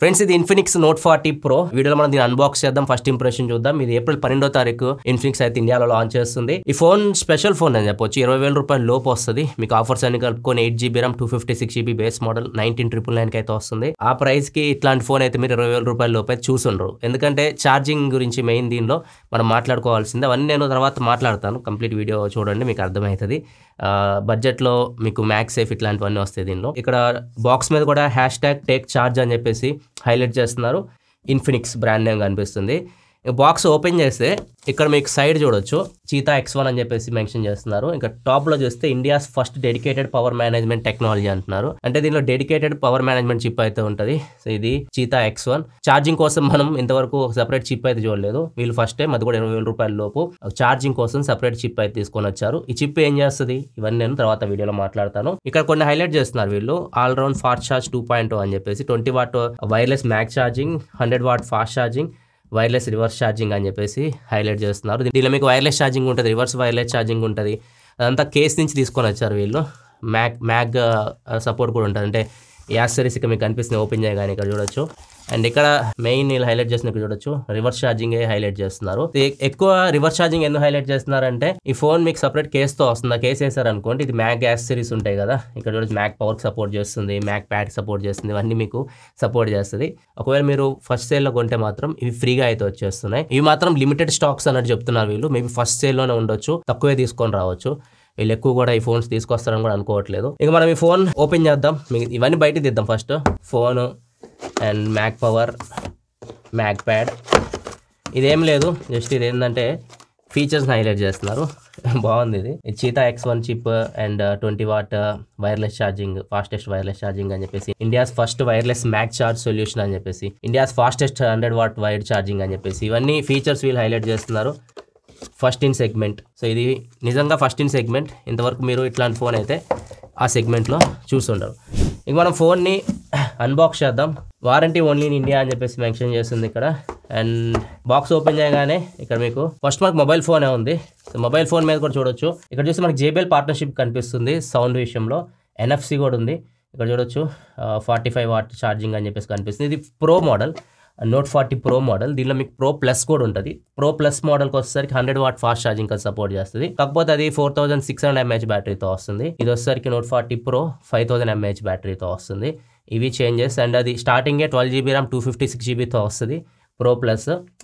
friends ఇది Infinix Note forty pro వీడియోలో మనం దీన్ని అన్బాక్స్ చేద్దాం ఫస్ట్ ఇంప్రెషన్ చూద్దాం ఇది ఏప్రిల్ పన్నెండో తారీఖు ఇన్ఫినిక్స్ అయితే ఇండియాలో లాంచ్ చేస్తుంది ఈ ఫోన్ స్పెషల్ ఫోన్ అని చెప్పొచ్చు ఇరవై వేల రూపాయల లోపు వస్తుంది మీకు ఆఫర్స్ అన్ని కలుపుకొని eight GB RAM two fifty six GB base model nineteen triple nine అయితే వస్తుంది ఆ ప్రైస్ కి ఇట్లాంటి ఫోన్ అయితే మీరు ఇరవై వేల రూపాయల లోపు అయితే చూసుండ్రు ఎందుకంటే ఛార్జింగ్ గురించి మెయిన్ దీనిలో మనం మాట్లాడుకోవాల్సింది అవన్నీ నేను తర్వాత మాట్లాడతాను కంప్లీట్ వీడియో చూడండి మీకు అర్థమవుతుంది బడ్జెట్లో మీకు మ్యాక్స్ సేఫ్ ఇట్లాంటివన్నీ వస్తాయి దీనిలో ఇక్కడ బాక్స్ మీద కూడా హ్యాష్ ట్యాగ్ టేక్ చార్జ్ అని చెప్పేసి హైలైట్ చేస్తున్నారు ఇన్ఫినిక్స్ బ్రాండ్ నేమ్ కనిపిస్తుంది బాక్స్ ఓపెన్ చేస్తే ఇక్కడ మీకు సైడ్ చూడొచ్చు చీతా ఎక్స్ వన్ అని చెప్పేసి మెన్షన్ చేస్తున్నారు ఇంకా టాప్ లో చూస్తే India's first dedicated power management technology అంటున్నారు అంటే దీనిలో డెడికేటెడ్ పవర్ మేనేజ్మెంట్ చిప్ అయితే ఉంటుంది సో ఇది చీతా ఎక్స్ వన్ ఛార్జింగ్ కోసం మనం ఇంతవరకు సెపరేట్ చిప్ అయితే చూడలేదు వీళ్ళు ఫస్ట్ మధ్య కూడా ఇరవై వేల రూపాయల లోపు ఛార్జింగ్ కోసం సెపరేట్ చిప్ అయితే తీసుకొని వచ్చారు ఈ చిప్ ఏం చేస్తుంది ఇవన్నీ నేను తర్వాత వీడియోలో మాట్లాడతాను ఇక్కడ కొన్ని హైలైట్ చేస్తున్నారు వీళ్ళు all round fast charge two point అని చెప్పేసి twenty watt wireless mag charging hundred watt fast charging wireless reverse charging అని చెప్పేసి హైలైట్ చేస్తున్నారు దీనిలో మీకు వైర్లెస్ ఛార్జింగ్ ఉంటుంది రివర్స్ వైర్లెస్ ఛార్జింగ్ ఉంటుంది అదంతా కేస్ నుంచి తీసుకొని వచ్చారు వీళ్ళు మ్యాక్ మ్యాక్ సపోర్ట్ కూడా ఉంటుంది అంటే యాక్సరీస్ ఇక మీకు కనిపిస్తుంది ఓపెన్ చేయగానే ఇక్కడ చూడొచ్చు అండ్ ఇక్కడ మెయిన్ వీళ్ళు హైలైట్ చేసిన చూడొచ్చు రివర్స్ ఛార్జింగ్ హైలైట్ చేస్తున్నారు ఎక్కువ రివర్స్ ఛార్జింగ్ ఎందుకు హైలైట్ చేస్తున్నారంటే ఈ ఫోన్ మీకు సపరేట్ కేస్ తో వస్తుంది కేస్ వేసారు అనుకోండి ఇది మ్యాక్ గ్యాస్ సిరీస్ ఉంటాయి కదా ఇక్కడ చూడొచ్చు మ్యాక్ పవర్ సపోర్ట్ చేస్తుంది మ్యాక్ ప్యాడ్ సపోర్ట్ చేస్తుంది ఇవన్నీ మీకు సపోర్ట్ చేస్తుంది ఒకవేళ మీరు ఫస్ట్ సేల్లో కొంటే మాత్రం ఇవి ఫ్రీగా అయితే వచ్చేస్తున్నాయి ఇవి మాత్రం లిమిటెడ్ స్టాక్స్ అన్నట్టు చెప్తున్నారు వీళ్ళు మేబీ ఫస్ట్ సేల్లోనే ఉండొచ్చు తక్కువే తీసుకొని రావచ్చు వీళ్ళు ఎక్కువ కూడా ఈ ఫోన్స్ తీసుకొస్తారని కూడా అనుకోవట్లేదు ఇక మనం ఈ ఫోన్ ఓపెన్ చేద్దాం ఇవన్నీ బయట తీద్దాం first phone and mag power mag pad ఇదేం లేదు జస్ట్ ఇది ఏంటంటే ఫీచర్స్ని హైలైట్ చేస్తున్నారు బాగుంది ఇది Cheetah X one chip and twenty watt wireless charging fastest wireless charging అని చెప్పేసి India's first wireless mag charge solution అని చెప్పేసి India's fastest hundred watt wire charging అని చెప్పేసి ఇవన్నీ ఫీచర్స్ వీళ్ళు హైలైట్ చేస్తున్నారు ఫస్ట్ ఇన్ సెగ్మెంట్ సో ఇది నిజంగా ఫస్ట్ ఇన్ సెగ్మెంట్ ఇంతవరకు మీరు ఇట్లాంటి ఫోన్ అయితే ఆ సెగ్మెంట్లో చూస్తుంటారు ఇక మనం ఫోన్ని అన్బాక్స్ చేద్దాం వారంటీ ఓన్లీ ఇన్ ఇండియా అని చెప్పేసి మెన్షన్ చేస్తుంది ఇక్కడ అండ్ బాక్స్ ఓపెన్ చేయగానే ఇక్కడ మీకు ఫస్ట్ మాకు మొబైల్ ఫోనే ఉంది సో మొబైల్ ఫోన్ మీద కూడా చూడొచ్చు ఇక్కడ చూస్తే మనకి జేబిఎల్ పార్ట్నర్షిప్ కనిపిస్తుంది సౌండ్ విషయంలో ఎన్ఎఫ్సి కూడా ఉంది ఇక్కడ చూడొచ్చు ఫార్టీ ఫైవ్ వాట్ ఛార్జింగ్ అని చెప్పేసి కనిపిస్తుంది ఇది Pro model Note forty Pro model దీనిలో మీకు ప్రో ప్లస్ కూడా ఉంటుంది ప్రో ప్లస్ మోడల్కి వచ్చేసరికి hundred watt fast charging support చేస్తుంది కాకపోతే అది four thousand six hundred MH బ్యాటరీతో వస్తుంది ఇది వచ్చేసరికి Note forty Pro five thousand MH బ్యాటరీతో వస్తుంది ఇవి చేంజెస్ అండ్ అది స్టార్టింగే twelve GB RAM two fifty six జీబీతో వస్తుంది ప్రో ప్లస్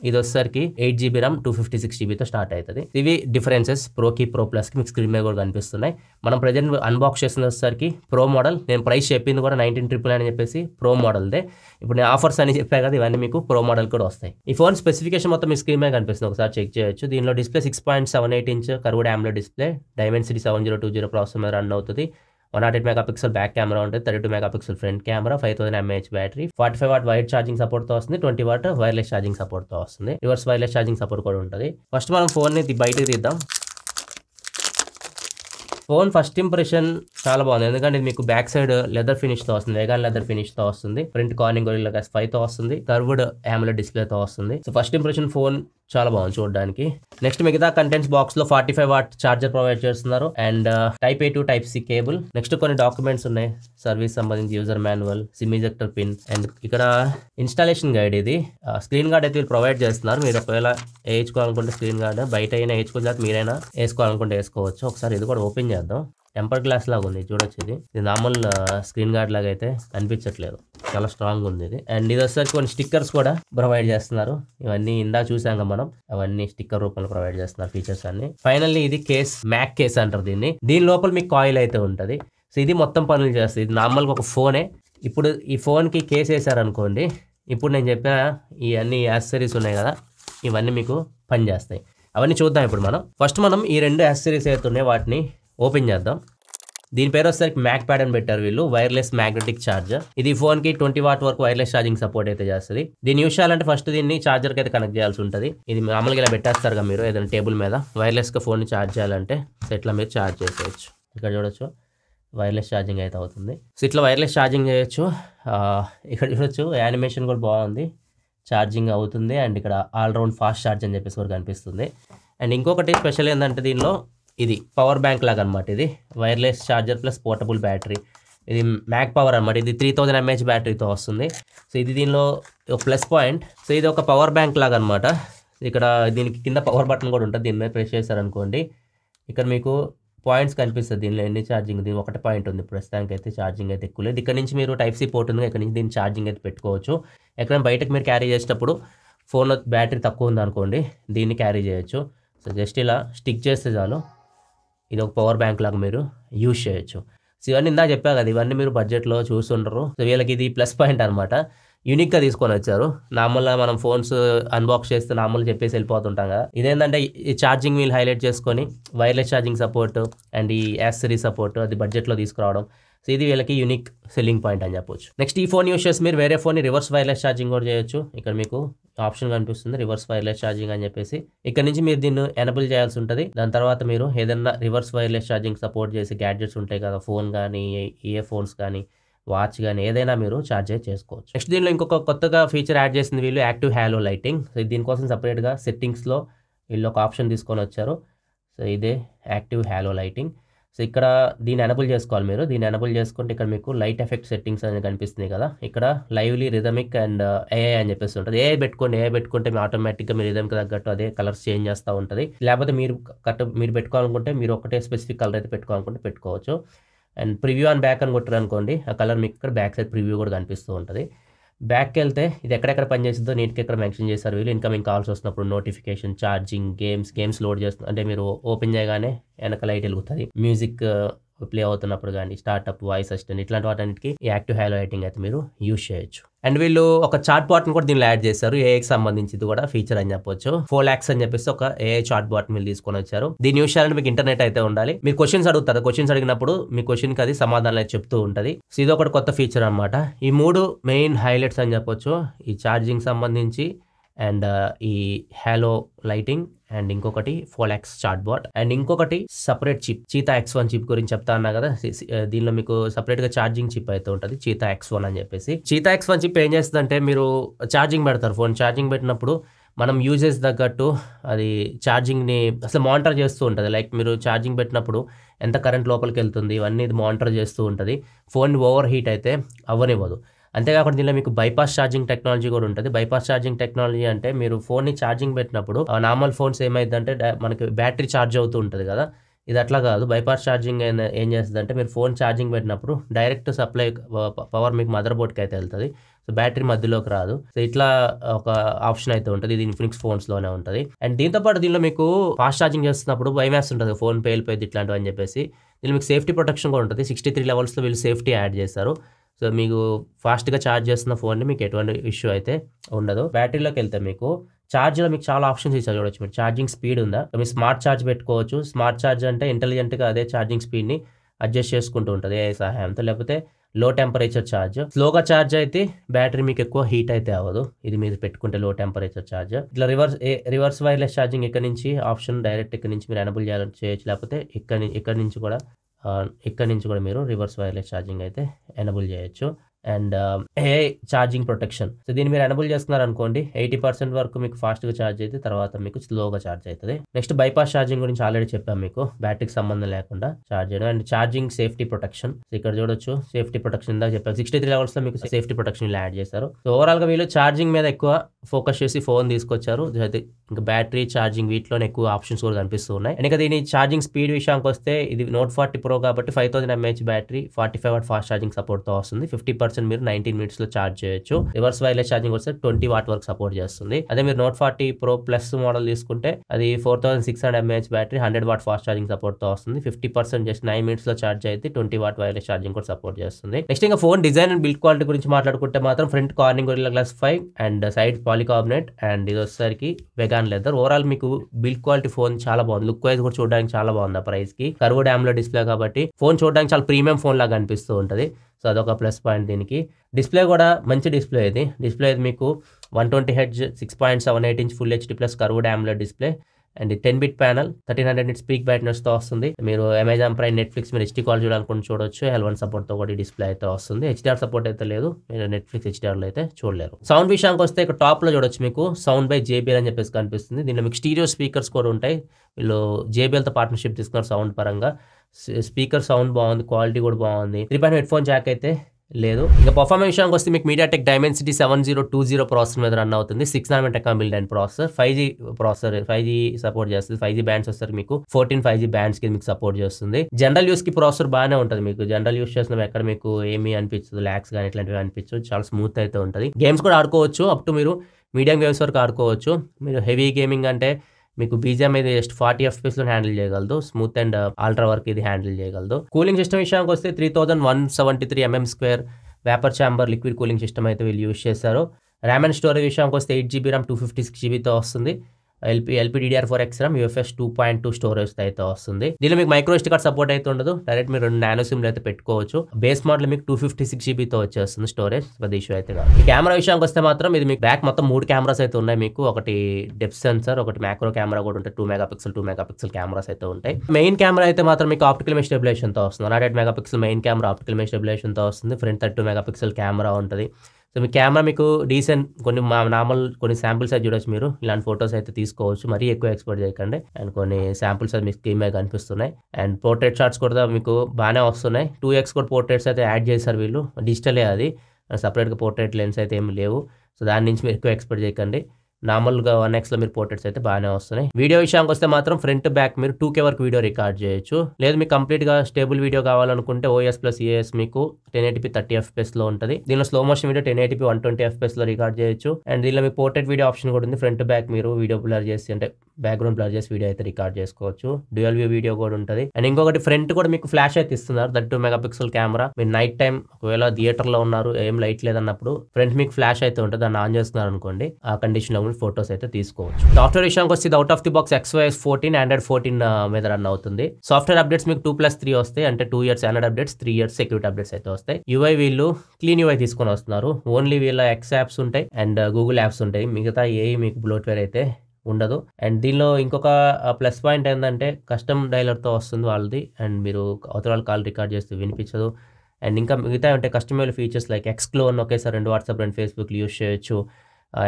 ఇది వచ్చేసరికి eight GB RAM two fifty six జీబీతో స్టార్ట్ అవుతుంది ఇవి డిఫరెన్సెస్ ప్రోకి ప్రో ప్లస్కి మీకు స్క్రీన్ మీద కూడా కనిపిస్తున్నాయి మనం ప్రజెంట్ అన్బాక్స్ చేసిన వచ్చేసరికి ప్రో మోడల్ నేను ప్రైస్ చెప్పింది కూడా నైన్టీన్ ట్రిపుల్ అని చెప్పేసి ప్రో మోడల్దే ఇప్పుడు నేను ఆఫర్స్ అని చెప్పాను కదా ఇవన్నీ మీకు ప్రో మోడల్ కూడా వస్తాయి ఈ ఫోన్ స్పెసిఫికేషన్ మొత్తం మీ స్క్రీన్ మీద కనిపిస్తుంది ఒకసారి చెక్ చేయొచ్చు దీనిలో display six point seven eight inch curved డ్యామ్లో display Dimensity seven zero two zero process మీద రన్ అవుతుంది one naught eight mega pixel back camera ఉంటుంది thirty two mega pixel front camera five thousand MAH battery forty five watt wire charging సపోర్ట్తో వస్తుంది twenty watt wireless charging సపోర్ట్తో వస్తుంది reverse wireless charging support కూడా ఉంటుంది first మనం ని బయటకు తీద్దాం ఫోన్ ఫస్ట్ ఇంప్రెషన్ చాలా బాగుంది ఎందుకంటే మీకు బ్యాక్ సైడ్ లెదర్ ఫినిష్ తో వస్తుంది వేగాన్ లెదర్ ఫినిష్ తో వస్తుంది ఫ్రంట్ కార్నింగ్ ఫైవ్ తో వస్తుంది కర్వ్డ్ యామ్ల డిస్ప్లే తో వస్తుంది సో ఫస్ట్ ఇంప్రెషన్ ఫోన్ చాలా బాగుంది చూడడానికి నెక్స్ట్ మిగతా కంటెంట్స్ బాక్స్ లో forty five watt charger provide చేస్తున్నారు and type A to type C cable next కొన్ని డాక్యుమెంట్స్ ఉన్నాయి సర్వీస్ సంబంధించి user manual SIM ejector pin and ఇక్కడ ఇన్స్టాలేషన్ గైడ్ ఇది స్క్రీన్ uh, గార్డ్ అయితే వీళ్ళు ప్రొవైడ్ చేస్తున్నారు మీరు ఒకవేళ వేయించుకోవాలనుకుంటే స్క్రీన్ గార్డ్ బయట అయినా వేయించుకోలేదు మీరైనా వేసుకోవాలనుకుంటే వేసుకోవచ్చు ఒకసారి ఇది కూడా ఓపెన్ చేద్దాం టెంపర్ గ్లాస్ లాగా ఉంది చూడొచ్చు ఇది ఇది నార్మల్ స్క్రీన్ గార్డ్ లాగా అయితే కనిపించట్లేదు చాలా స్ట్రాంగ్ ఉంది ఇది అండ్ ఇది వచ్చేసరికి కొన్ని స్టిక్కర్స్ కూడా ప్రొవైడ్ చేస్తున్నారు ఇవన్నీ ఇందా చూసాం మనం అవన్నీ స్టిక్కర్ రూపంలో ప్రొవైడ్ చేస్తున్నారు ఫీచర్స్ అన్ని ఫైనల్లీ ఇది కేస్ మ్యాక్ కేస్ అంటారు దీన్ని దీని లోపల మీకు కాయిల్ అయితే ఉంటుంది సో ఇది మొత్తం పనులు చేస్తుంది ఇది నార్మల్గా ఒక ఫోనే ఇప్పుడు ఈ ఫోన్కి కేస్ వేసారనుకోండి ఇప్పుడు నేను చెప్పిన ఈ అన్ని యాక్సరీస్ ఉన్నాయి కదా ఇవన్నీ మీకు పనిచేస్తాయి అవన్నీ చూద్దాం ఇప్పుడు మనం ఫస్ట్ మనం ఈ రెండు యాక్సరీస్ ఉన్నాయి వాటిని ఓపెన్ చేద్దాం దీని పేరు వచ్చేసరికి మ్యాక్ ప్యాడ్ అని పెట్టారు వీళ్ళు వైర్లెస్ మ్యాగ్నెటిక్ ఛార్జర్ ఇది ఫోన్ కి ట్వంటీ వాట్ వరకు వైర్లెస్ ఛార్జింగ్ సపోర్ట్ అయితే చేస్తుంది దీన్ని యూస్ చేయాలంటే ఫస్ట్ దీన్ని ఛార్జర్కి అయితే కనెక్ట్ చేయాల్సి ఉంటుంది ఇది మామూలుగా ఇలా పెట్టేస్తారు మీరు ఏదైనా టేబుల్ మీద గా ఫోన్ ఛార్జ్ చేయాలంటే సెట్లో మీరు ఛార్జ్ చేసేయచ్చు ఇక్కడ చూడొచ్చు వైర్లెస్ ఛార్జింగ్ అయితే అవుతుంది సో ఇట్లా వైర్లెస్ ఛార్జింగ్ చేయొచ్చు ఇక్కడ చూడొచ్చు యానిమేషన్ కూడా బాగుంది ఛార్జింగ్ అవుతుంది అండ్ ఇక్కడ ఆల్ రౌండ్ ఫాస్ట్ ఛార్జ్ అని చెప్పేసి కూడా కనిపిస్తుంది అండ్ ఇంకొకటి స్పెషల్ ఏంటంటే దీనిలో ఇది పవర్ బ్యాంక్ లాగా అనమాట ఇది wireless charger plus portable battery ఇది మ్యాక్ పవర్ అనమాట ఇది త్రీ థౌజండ్ ఎంహెచ్ బ్యాటరీతో వస్తుంది సో ఇది దీనిలో ప్లస్ పాయింట్ సో ఇది ఒక పవర్ బ్యాంక్ లాగా అనమాట ఇక్కడ దీనికి కింద పవర్ బటన్ కూడా ఉంటుంది దీని మీద ప్రెస్ చేశారనుకోండి ఇక్కడ మీకు పాయింట్స్ కనిపిస్తుంది దీనిలో ఎన్ని ఛార్జింగ్ దీని ఒకటి పాయింట్ ఉంది ప్రస్తుతానికి అయితే ఛార్జింగ్ అయితే ఎక్కువ లేదు ఇక్కడ నుంచి మీరు టైప్ సి పోర్ట్ ఉంది ఇక్కడ నుంచి దీన్ని ఛార్జింగ్ అయితే పెట్టుకోవచ్చు ఎక్కడైనా బయటకు మీరు క్యారీ చేసేటప్పుడు ఫోన్లో బ్యాటరీ తక్కువ ఉంది అనుకోండి దీన్ని క్యారీ చేయొచ్చు సో జస్ట్ ఇలా స్టిక్ చేస్తే చాలు ఇది ఒక పవర్ బ్యాంక్ లాగా మీరు యూజ్ చేయొచ్చు సో ఇవన్నీ ఇందా చెప్పా కదా ఇవన్నీ మీరు బడ్జెట్లో చూస్తుంటారు సో వీళ్ళకి ఇది ప్లస్ పాయింట్ అనమాట యూనిక్గా తీసుకొని వచ్చారు నార్మల్గా మనం ఫోన్స్ అన్బాక్స్ చేస్తే నార్మల్ చెప్పేసి వెళ్ళిపోతుంటాం కదా ఇదేంటంటే ఈ ఛార్జింగ్ వీళ్ళు హైలైట్ చేసుకొని వైర్లెస్ ఛార్జింగ్ సపోర్ట్ అండ్ ఈ యాక్సరీ సపోర్ట్ అది బడ్జెట్లో తీసుకురావడం సో ఇది వీళ్ళకి యూనిక్ సెల్లింగ్ పాయింట్ అని చెప్పొచ్చు నెక్స్ట్ ఈ ఫోన్ యూస్ చేసి మీరు వేరే ఫోన్ రివర్స్ వైర్లెస్ ఛార్జింగ్ కూడా చేయొచ్చు ఇక్కడ మీకు ఆప్షన్ కనిపిస్తుంది రివర్స్ వైర్లెస్ ఛార్జింగ్ అని చెప్పేసి ఇక్కడ నుంచి మీరు దీన్ని ఎనబుల్ చేయాల్సి ఉంటుంది దాని తర్వాత మీరు ఏదైనా రివర్స్ వైర్లెస్ ఛార్జింగ్ సపోర్ట్ చేసే గ్యాడ్జెట్స్ ఉంటాయి కదా ఫోన్ కానీ ఇయర్ ఫోన్స్ కానీ వాచ్ కానీ ఏదైనా మీరు ఛార్జ్ చేసుకోవచ్చు నెక్స్ట్ దీనిలో ఇంకొక కొత్తగా ఫీచర్ యాడ్ చేసింది వీళ్ళు యాక్టివ్ హ్యాలో లైటింగ్ సో దీనికోసం సపరేట్గా సెట్టింగ్స్లో వీళ్ళు ఒక ఆప్షన్ తీసుకొని వచ్చారు సో ఇదే యాక్టివ్ హ్యాలో లైటింగ్ సో ఇక్కడ దీన్ని ఎనబుల్ చేసుకోవాలి మీరు దీన్ని ఎనబుల్ చేసుకుంటే ఇక్కడ మీకు లైట్ ఎఫెక్ట్ సెట్టింగ్స్ అనేది కనిపిస్తుంది కదా ఇక్కడ లైవ్లీ రిథమిక్ అండ్ ఏఐ అని చెప్పేసి ఉంటుంది ఏఐ పెట్టుకోండి ఏఐ పెట్టుకుంటే మీ ఆటోమేటిక్గా మీ రిథమ్కి తగ్గట్టు అదే కలర్స్ చేంజ్ చేస్తూ ఉంటుంది లేకపోతే మీరు కరెక్ట్ మీరు పెట్టుకోవాలనుకుంటే మీరు ఒకటే స్పెసిఫిక్ కలర్ అయితే పెట్టుకోవాలనుకుంటే పెట్టుకోవచ్చు అండ్ ప్రివ్యూ అని బ్యాక్ అని కొట్టారు అనుకోండి ఆ కలర్ మీకు ఇక్కడ బ్యాక్ సైడ్ ప్రివ్యూ కూడా కనిపిస్తూ ఉంటుంది బ్యాక్కి వెళ్తే ఇది ఎక్కడెక్కడ పనిచేస్తుందో నీట్కి ఎక్కడ మెన్షన్ చేశారు వీళ్ళు ఇన్కమింగ్ కాల్స్ వస్తున్నప్పుడు notification charging games games load చేస్తుంది అంటే మీరు ఓపెన్ చేయగానే వెనక లైట్ వెలుగుతుంది మ్యూజిక్ ప్లే అవుతున్నప్పుడు కానీ స్టార్ట్అప్ వాయిస్ అసిస్టెంట్ ఇట్లాంటి వాటికి యాక్టివ్ హైలైటింగ్ అయితే మీరు యూజ్ చేయొచ్చు అండ్ వీళ్ళు ఒక చాట్ బాట్ కూడా దీనిలో యాడ్ చేశారు ఏఐకి సంబంధించింది కూడా ఫీచర్ అని చెప్పొచ్చు ఫోర్ లాక్స్ అని చెప్పేసి ఒక ఏఐ చాట్ బాట్ మీరు తీసుకొని వచ్చారు దీని యూస్ చేయాలంటే మీకు ఇంటర్నెట్ అయితే ఉండాలి మీరు క్వశ్చన్స్ అడుగుతారు క్వశ్చన్స్ అడిగినప్పుడు మీ క్వశ్చన్ కి అది అయితే చెప్తూ ఉంటుంది సో ఇది ఒకటి కొత్త ఫీచర్ అనమాట ఈ మూడు మెయిన్ హైలైట్స్ అని చెప్పొచ్చు ఈ ఛార్జింగ్ సంబంధించి అండ్ ఈ హ్యాలో లైటింగ్ అండ్ ఇంకొకటి ఎక్స్ చాట్ బాట్ అండ్ ఇంకొకటి separate chip Cheetah X one chip గురించి చెప్తా అన్నా కదా దీనిలో మీకు సపరేట్ గా ఛార్జింగ్ చిప్ అయితే ఉంటుంది చీతా ఎక్స్ వన్ అని చెప్పేసి చీతా ఎక్స్ వన్ చిప్ ఏం చేస్తుందంటే మీరు ఛార్జింగ్ పెడతారు ఫోన్ ఛార్జింగ్ పెట్టినప్పుడు మనం యూజెస్ తగ్గట్టు అది ఛార్జింగ్ని అసలు మానిటర్ చేస్తూ ఉంటుంది లైక్ మీరు ఛార్జింగ్ పెట్టినప్పుడు ఎంత కరెంట్ లోపలికి వెళ్తుంది ఇవన్నీ మానిటర్ చేస్తూ ఉంటుంది ఫోన్ ఓవర్ హీట్ అయితే అవ్వనివ్వదు అంతేకాకుండా దీనిలో మీకు బైపాస్ ఛార్జింగ్ టెక్నాలజీ కూడా ఉంటుంది బైపాస్ ఛార్జింగ్ టెక్నాలజీ అంటే మీరు ఫోన్ని ఛార్జింగ్ పెట్టినప్పుడు నార్మల్ ఫోన్స్ ఏమైందంటే మనకి బ్యాటరీ ఛార్జ్ అవుతూ ఉంటుంది కదా ఇది అట్లా కాదు బైపాస్ ఛార్జింగ్ ఏం చేస్తుంది అంటే మీరు ఫోన్ ఛార్జింగ్ పెట్టినప్పుడు డైరెక్ట్ సప్లై పవర్ మీకు మదర్ బోర్డ్కి అయితే వెళ్తుంది సో బ్యాటరీ మధ్యలోకి రాదు సో ఇట్లా ఒక ఆప్షన్ అయితే ఉంటుంది ఇది ఇన్ఫినిక్స్ ఫోన్స్లోనే ఉంటుంది అండ్ దీంతో పాటు దీనిలో మీకు ఫాస్ట్ ఛార్జింగ్ చేస్తున్నప్పుడు భయం ఉంటుంది ఫోన్ పేలిపోయింది వెళ్ళిపోయింది ఇట్లాంటివి అని చెప్పేసి దీనిలో మీకు సేఫ్టీ ప్రొటెక్షన్ కూడా ఉంటుంది సిక్స్టీ త్రీ లెవెల్స్లో వీళ్ళు సేఫ్టీ యాడ్ చేస్తారు సో మీకు ఫాస్ట్గా ఛార్జ్ చేస్తున్న ఫోన్ని మీకు ఎటువంటి ఇష్యూ అయితే ఉండదు బ్యాటరీలోకి వెళ్తే మీకు ఛార్జ్లో మీకు చాలా ఆప్షన్స్ ఇచ్చారు చూడొచ్చు మీరు ఛార్జింగ్ స్పీడ్ ఉందా మీరు స్మార్ట్ ఛార్జ్ పెట్టుకోవచ్చు స్మార్ట్ ఛార్జ్ అంటే ఇంటెలిజెంట్గా అదే ఛార్జింగ్ స్పీడ్ని అడ్జస్ట్ చేసుకుంటూ ఉంటుంది ఏ సహాయంతో లేకపోతే లో టెంపరేచర్ ఛార్జ్ స్లోగా ఛార్జ్ అయితే బ్యాటరీ మీకు ఎక్కువ హీట్ అయితే అవ్వదు ఇది మీరు పెట్టుకుంటే లో టెంపరేచర్ ఛార్జ్ ఇట్లా రివర్స్ రివర్స్ వైర్లెస్ ఛార్జింగ్ ఇక్కడ నుంచి ఆప్షన్ డైరెక్ట్ ఇక్కడ నుంచి మీరు ఎనబుల్ చేయాలని చేయొచ్చు లేకపోతే ఇక్కడ ఇక్కడ నుంచి కూడా ఇక్కడ నుంచి కూడా మీరు రివర్స్ వైర్లెస్ ఛార్జింగ్ అయితే ఎనబుల్ చేయొచ్చు and a charging protection so దీన్ని మీరు ఎనబుల్ చేస్తున్నారు అనుకోండి ఎయిటీ పర్సెంట్ వరకు మీకు ఫాస్ట్గా ఛార్జ్ అయితే తర్వాత మీకు స్లోగా ఛార్జ్ అవుతుంది నెక్స్ట్ బైపాస్ ఛార్జింగ్ గురించి ఆల్రెడీ చెప్పాను మీకు బ్యాటరీకి సంబంధం లేకుండా ఛార్జ్ చేయడం అండ్ ఛార్జింగ్ సేఫ్టీ ప్రొటెక్షన్ ఇక్కడ చూడొచ్చు సేఫ్టీ ప్రొటెక్షన్ ఇందాక చెప్పాను సిక్స్టీ త్రీ లెవెల్స్ లో మీకు సేఫ్టీ ప్రొటెక్షన్ యాడ్ చేశారు సో ఓవరాల్ గా వీళ్ళు ఛార్జింగ్ మీద ఎక్కువ ఫోకస్ చేసి ఫోన్ తీసుకొచ్చారు ఇంకా బ్యాటరీ ఛార్జింగ్ వీటిలోనే ఎక్కువ ఆప్షన్స్ కూడా కనిపిస్తూ ఉన్నాయి ఇంకా దీని ఛార్జింగ్ స్పీడ్ విషయానికి వస్తే ఇది నోట్ ఫార్టీ ప్రో కాబట్టి five thousand MAH battery forty five watt fast charging సపోర్ట్తో వస్తుంది ఫిఫ్టీ పర్సెంట్ మీరు నైన్టీన్ మినిట్స్ లో ఛార్జ్ చేయొచ్చు రివర్స్ వైర్లెస్ ఛార్జింగ్ వస్తే ట్వంటీ వాట్ వరకు సపోర్ట్ చేస్తుంది అదే మీరు Note forty Pro Plus model తీసుకుంటే అది four thousand six hundred MAH battery hundred watt fast charging support తో వస్తుంది fifty percent just nine minutes లో ఛార్జ్ అయితే ట్వంటీ వాట్ వైర్లెస్ ఛార్జింగ్ కూడా సపోర్ట్ చేస్తుంది నెక్స్ట్ ఇంకా phone design and build quality గురించి మాట్లాడుకుంటే మాత్రం front Corning Gorilla glass five and side polycarbonate and ఇది వచ్చేసరికి వెగాన్ లెదర్ ఓవరాల్ మీకు బిల్డ్ క్వాలిటీ ఫోన్ చాలా బాగుంది లుక్ వైజ్ కూడా చూడడానికి చాలా బాగుంది ఆ ప్రైస్ కి కరువు డామ్ లో డిస్ప్లే కాబట్టి ఫోన్ చూడడానికి చాలా ప్రీమియం ఫోన్ లాగా అనిపిస్తూ ఉంటుంది సో అదొక ప్లస్ పాయింట్ దీనికి డిస్ప్లే కూడా మంచి డిస్ప్లే ఇది డిస్ప్లే ఇది మీకు one twenty H six point seven eight inch full HD plus curved డ్యామ్ల display and ten bit panel thirteen hundred nit peak brightness తో వస్తుంది మీరు అమెజాన్ ప్రైమ్ నెట్ఫ్లిక్స్ మీరు హెచ్డీ కాల్ చూడాలనుకుంటే చూడొచ్చు ఎల్ వన్ సపోర్ట్ తో కూడా డిస్ప్లే అయితే వస్తుంది హెచ్డిఆర్ సపోర్ట్ అయితే లేదు మీరు నెట్ఫ్లిక్స్ హెచ్డిఆర్ లో అయితే చూడలేరు సౌండ్ విషయానికి వస్తే ఇక్కడ టాప్ లో చూడొచ్చు మీకు సౌండ్ బై జేబీఎల్ అని చెప్పేసి కనిపిస్తుంది దీనిలో మీకు స్టీరియో స్పీకర్స్ కూడా ఉంటాయి వీళ్ళు జేబీఎల్తో పార్ట్నర్షిప్ తీసుకున్నారు సౌండ్ పరంగా స్పీకర్ సౌండ్ బాగుంది క్వాలిటీ కూడా బాగుంది three point headphone jack అయితే లేదు ఇక పర్ఫార్మెన్స్ విషయానికి వస్తే మీకు MediaTek Dimensity seven zero two zero processor మీద రన్ అవుతుంది six nanometer techno build processor five G processor five G support చేస్తుంది ఫైవ్ జీ బ్యాండ్స్ వస్తారు మీకు ఫోర్టీన్ ఫైవ్ జీ బ్యాండ్స్ కి మీకు సపోర్ట్ చేస్తుంది జనరల్ యూస్ కి ప్రాసెసర్ బాగానే ఉంటుంది మీకు జనరల్ యూస్ చేసిన ఎక్కడ మీకు ఏమి అనిపించదు ల్యాక్స్ కానీ ఇట్లాంటివి అనిపించదు చాలా స్మూత్ అయితే ఉంటుంది గేమ్స్ కూడా ఆడుకోవచ్చు అప్ టు మీరు మీడియం గేమ్స్ వరకు ఆడుకోవచ్చు మీరు హెవీ గేమింగ్ అంటే మీకు బీజిఎం ఇది జస్ట్ ఫార్టీ ఎఫ్పిఎస్ లో హ్యాండిల్ చేయగలదు smooth and ultra uh, work ఇది హ్యాండిల్ చేయగలదు కూలింగ్ సిస్టమ్ విషయానికి వస్తే three thousand one seventy three MM square vapour chamber liquid cooling system అయితే వీళ్ళు యూస్ చేస్తారు ర్యామ్ అండ్ స్టోరేజ్ విషయానికి వస్తే eight GB RAM two fifty six జీబీతో వస్తుంది LP LPDDR four RAM UFS two point two storage అయితే వస్తుంది దీనిలో మీకు మైక్రో ఎస్టీ కార్డ్ సపోర్ట్ అయితే ఉండదు డైరెక్ట్ మీరు రెండు నానో సిమ్లు అయితే పెట్టుకోవచ్చు బేస్ మోడల్ మీకు టూ ఫిఫ్టీ సిక్స్ జీబీతో వచ్చేస్తుంది స్టోరేజ్ పెద్ద ఇష్యూ అయితే కాదు ఈ కెమెరా విషయానికి వస్తే మాత్రం ఇది మీకు బ్యాక్ మొత్తం మూడు కెమెరాస్ అయితే ఉన్నాయి మీకు ఒకటి డెప్ సెన్సర్ ఒకటి మ్యాక్రో కెమెరా కూడా ఉంటాయి two mega pixel two mega pixel cameras అయితే ఉంటాయి మెయిన్ కెమెరా అయితే మాత్రం మీకు ఆప్టికల్ మెష్ స్టెబిలేషన్తో వస్తుంది naught eight mega pixel main camera optical image స్టెబిలేషన్తో వస్తుంది front thirty two mega pixel camera ఉంటుంది సో మీ కెమెరా మీకు డీసెంట్ కొన్ని మా నార్మల్ కొన్ని శాంపిల్స్ అయితే చూడొచ్చు మీరు ఇలాంటి ఫొటోస్ అయితే తీసుకోవచ్చు మరీ ఎక్కువ ఎక్స్పోర్ట్ చేయకండి అండ్ కొన్ని శాంపిల్స్ అయితే మీకు స్కీమ్ కనిపిస్తున్నాయి అండ్ పోర్ట్రేట్ షాట్స్ కూడా మీకు బాగానే వస్తున్నాయి టూ ఎక్స్ కూడా పోర్ట్రేట్స్ అయితే యాడ్ చేశారు వీళ్ళు డిజిటలే అది సపరేట్గా పోర్ట్రేట్ లెన్స్ అయితే ఏమి లేవు సో దాని నుంచి మీరు ఎక్కువ ఎక్స్పెక్ట్ చేయకండి నార్మల్గా వన్ ఎక్స్లో మీరు పోర్ట్రేట్స్ అయితే బాగానే వస్తున్నాయి వీడియో విషయానికి వస్తే మాత్రం ఫ్రంట్ బ్యాక్ మీరు టూ కే వరకు వీడియో రికార్డ్ చేయొచ్చు లేదు మీకు కంప్లీట్గా స్టేబుల్ వీడియో కావాలనుకుంటే ఓఎస్ ప్లస్ ఏఎస్ మీకు టెన్ ఎయిటీపీ థర్టీ ఎఫ్పిఎస్లో ఉంటుంది దీనిలో slow motion video ten eighty P one twenty ఎఫ్పిఎస్లో రికార్డ్ చేయొచ్చు అండ్ దీనిలో మీ పోర్ట్రేట్ వీడియో ఆప్షన్ కూడా ఉంది ఫ్రంట్ బ్యాక్ మీరు వీడియో బ్లర్ చేసి అంటే బ్యాక్గ్రౌండ్ బ్లర్ చేసి వీడియో అయితే రికార్డ్ చేసుకోవచ్చు డ్యూయల్ వ్యూ వీడియో కూడా ఉంటుంది అండ్ ఇంకొకటి ఫ్రంట్ కూడా మీకు ఫ్లాష్ అయితే ఇస్తున్నారు దట్ టూ మెగాపిక్సల్ కెమెరా మీరు నైట్ టైం ఒకవేళ థియేటర్లో ఉన్నారు ఏం లైట్ లేదన్నప్పుడు ఫ్రంట్ మీకు ఫ్లాష్ అయితే ఉంటుంది దాన్ని ఆన్ చేస్తున్నారు అనుకోండి ఆ కండిషన్లో కూడా ఫొటోస్ అయితే తీసుకోవచ్చు సాఫ్ట్వేర్ విషయానికి వస్తే out of the box XOS fourteen Android fourteen మీద రన్ అవుతుంది సాఫ్ట్వేర్ అప్డేట్స్ మీకు టూ ప్లస్ త్రీ వస్తాయి అంటే two years Android updates three years security updates అయితే వస్తాయి యువై వీళ్ళు క్లీన్ యువై తీసుకొని వస్తున్నారు ఓన్లీ వీళ్ళ ఎక్స్ యాప్స్ ఉంటాయి అండ్ గూగుల్ యాప్స్ ఉంటాయి మిగతా ఏ మీకు బ్లోట్వేర్ అయితే ఉండదు అండ్ దీనిలో ఇంకొక ప్లస్ పాయింట్ ఏంటంటే కస్టమ్ డైలర్తో వస్తుంది వాళ్ళది అండ్ మీరు అవతరాలు కాల్ రికార్డ్ చేస్తూ వినిపించదు అండ్ ఇంకా మిగతా ఉంటాయి కస్టమర్ ఫీచర్స్ లైక్ ఎక్స్క్లో అని ఒకేసారి రెండు వాట్సాప్ రెండు ఫేస్బుక్లు యూస్ చేయొచ్చు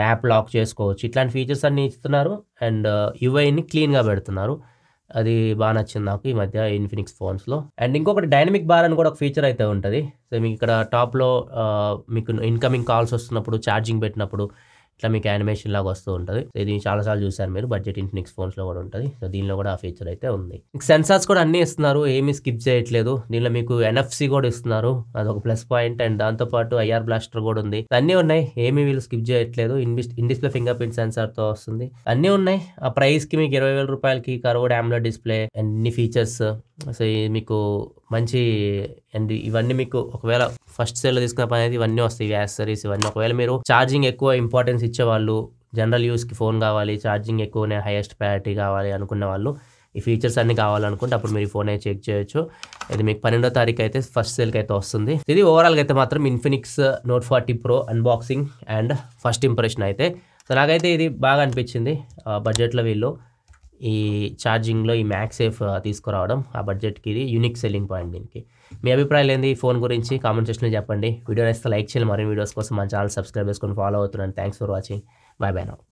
యాప్ లాక్ చేసుకోవచ్చు ఇట్లాంటి ఫీచర్స్ అన్నీ ఇస్తున్నారు అండ్ యుఐని క్లీన్గా పెడుతున్నారు అది బాగా నచ్చింది నాకు ఈ మధ్య ఇన్ఫినిక్స్ ఫోన్స్లో అండ్ ఇంకొకటి డైనమిక్ బార్ అని కూడా ఒక ఫీచర్ అయితే ఉంటుంది సో మీకు ఇక్కడ టాప్లో మీకు ఇన్కమింగ్ కాల్స్ వస్తున్నప్పుడు ఛార్జింగ్ పెట్టినప్పుడు ఇట్లా మీకు యానిమేషన్ లాగా వస్తూ ఉంటుంది సో చాలా చాలాసార్లు చూసారు మీరు బడ్జెట్ ఇంటి ఫోన్స్ లో కూడా ఉంటుంది సో దీనిలో కూడా ఆ ఫీచర్ అయితే ఉంది సెన్సార్స్ కూడా అన్నీ ఇస్తున్నారు ఏమీ స్కిప్ చేయట్లేదు దీనిలో మీకు ఎన్ఎఫ్సి కూడా ఇస్తున్నారు అది ఒక ప్లస్ పాయింట్ అండ్ దాంతోపాటు ఐఆర్ బ్లాస్టర్ కూడా ఉంది అన్నీ ఉన్నాయి ఏమీ వీళ్ళు స్కిప్ చేయట్లేదు ఇన్ డిస్ప్లే ఫింగర్ ప్రింట్ సెన్సార్తో వస్తుంది అన్నీ ఉన్నాయి ఆ ప్రైస్కి మీకు ఇరవై వేల రూపాయలకి కరోడ్ ఆమ్లో డిస్ప్లే అన్ని ఫీచర్స్ సో మీకు మంచి అండ్ ఇవన్నీ మీకు ఒకవేళ ఫస్ట్ సెల్ తీసుకున్న పని అయితే ఇవన్నీ వస్తాయి యాక్సరీస్ ఇవన్నీ ఒకవేళ మీరు ఛార్జింగ్ ఎక్కువ ఇంపార్టెన్స్ ఇచ్చేవాళ్ళు జనరల్ యూస్కి ఫోన్ కావాలి ఛార్జింగ్ ఎక్కువనే హైయెస్ట్ ప్రయారిటీ కావాలి అనుకున్న వాళ్ళు ఈ ఫీచర్స్ అన్ని కావాలనుకుంటే అప్పుడు మీరు ఫోన్ అయితే చెక్ చేయొచ్చు ఇది మీకు పన్నెండో తారీఖు అయితే ఫస్ట్ సేల్కి అయితే వస్తుంది ఇది ఓవరాల్గా అయితే మాత్రం Infinix Note forty Pro unboxing and first impression అయితే సో నాకైతే ఇది బాగా అనిపించింది బడ్జెట్లో వీళ్ళు ఈ ఛార్జింగ్లో ఈ మ్యాక్సేఫ్ తీసుకురావడం ఆ బడ్జెట్కి ఇది యూనిక్ సెల్లింగ్ పాయింట్ దీనికి మీ అభిప్రాయాలు ఏంది ఈ ఫోన్ గురించి కామెంట్ సెక్షన్లో చెప్పండి వీడియో నేస్తే లైక్ చేయాలి మరిన్ని వీడియోస్ కోసం మన ఛానల్ సబ్స్క్రైబ్ చేసుకొని ఫాలో అవుతున్నాను thanks for watching bye bye now